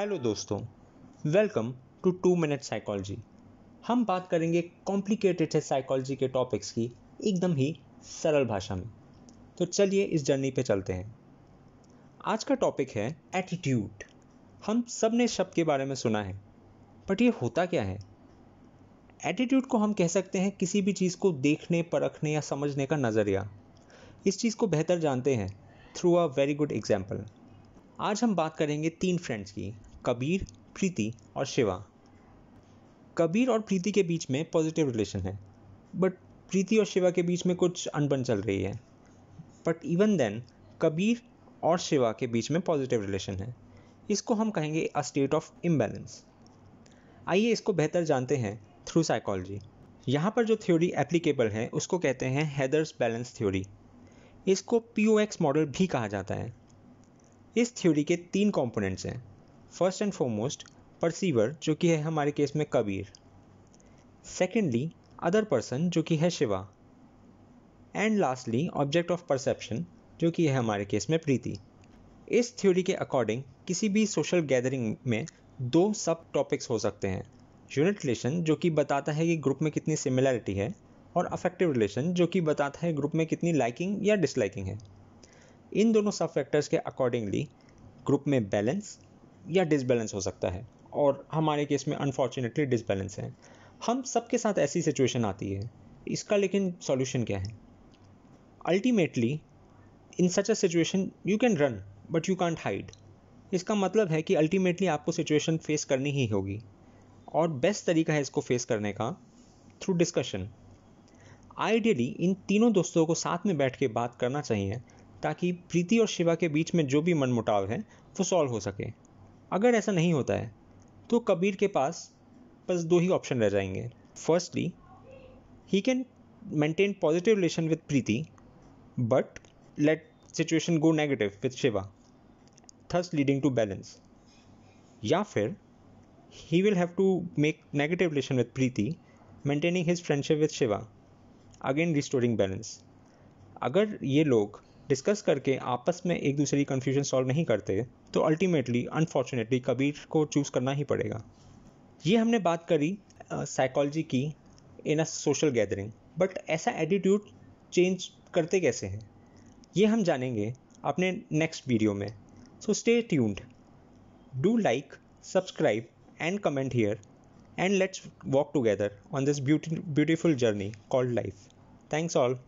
hello दोस्तों welcome to two minute psychology हम बात करेंगे कॉम्प्लिकेटेड से साइकोलॉजी के टॉपिक्स की एकदम ही सरल भाषा में तो चलिए इस जर्नी पे चलते हैं आज का टॉपिक है एटीट्यूड हम सब ने शब्द के बारे में सुना है बट ये होता क्या है एटीट्यूड को हम कह सकते हैं किसी भी चीज़ को देखने परखने या समझने का नज़रिया इस चीज़ को बेहतर जानते हैं through a very good example आज हम बात करेंगे तीन फ्रेंड्स की कबीर प्रीति और शिवा कबीर और प्रीति के बीच में पॉजिटिव रिलेशन है बट प्रीति और शिवा के बीच में कुछ अनबन चल रही है बट इवन देन कबीर और शिवा के बीच में पॉजिटिव रिलेशन है इसको हम कहेंगे अ स्टेट ऑफ इम्बैलेंस आइए इसको बेहतर जानते हैं थ्रू साइकोलॉजी यहाँ पर जो थ्योरी एप्लीकेबल है उसको कहते हैं हैदर्स बैलेंस थ्योरी इसको पी मॉडल भी कहा जाता है इस थ्योरी के तीन कॉम्पोनेंट्स हैं फर्स्ट एंड फॉरमोस्ट परसीवर जो कि है हमारे केस में कबीर सेकेंडली अदर पर्सन जो कि है Shiva and lastly object of perception जो कि है हमारे केस में प्रीति इस थ्योरी के अकॉर्डिंग किसी भी सोशल गैदरिंग में दो सब टॉपिक्स हो सकते हैं यूनिट रिलेशन जो कि बताता है कि ग्रुप में कितनी सिमिलैरिटी है और अफेक्टिव रिलेशन जो कि बताता है ग्रुप में कितनी लाइकिंग या डिसलाइकिंग है इन दोनों सब फैक्टर्स के अकॉर्डिंगली ग्रुप में बैलेंस या डिसबैलेंस हो सकता है और हमारे केस में अनफॉर्चुनेटली डिसबैलेंस है हम सबके साथ ऐसी सिचुएशन आती है इसका लेकिन सॉल्यूशन क्या है ultimately in such a situation you can run but you can't hide इसका मतलब है कि अल्टीमेटली आपको सिचुएशन फेस करनी ही होगी और बेस्ट तरीका है इसको फेस करने का थ्रू डिस्कशन आइडियली इन तीनों दोस्तों को साथ में बैठ के बात करना चाहिए ताकि प्रीति और शिवा के बीच में जो भी मनमुटाव है वो सॉल्व हो सके अगर ऐसा नहीं होता है तो कबीर के पास बस दो ही ऑप्शन रह जाएंगे firstly he can maintain positive relation with Preeti but let situation go negative with Shiva thus leading to balance या फिर he will have to make negative relation with Preeti maintaining his friendship with Shiva again restoring balance अगर ये लोग discuss करके आपस में एक दूसरे की कन्फ्यूजन सॉल्व नहीं करते तो अल्टीमेटली अनफॉर्चुनेटली कबीर को चूज़ करना ही पड़ेगा ये हमने बात करी साइकोलॉजी की in a social gathering but ऐसा एटीट्यूड चेंज करते कैसे हैं ये हम जानेंगे अपने नेक्स्ट वीडियो में so stay tuned do like subscribe and comment here and let's walk together on this beauty, journey called life thanks all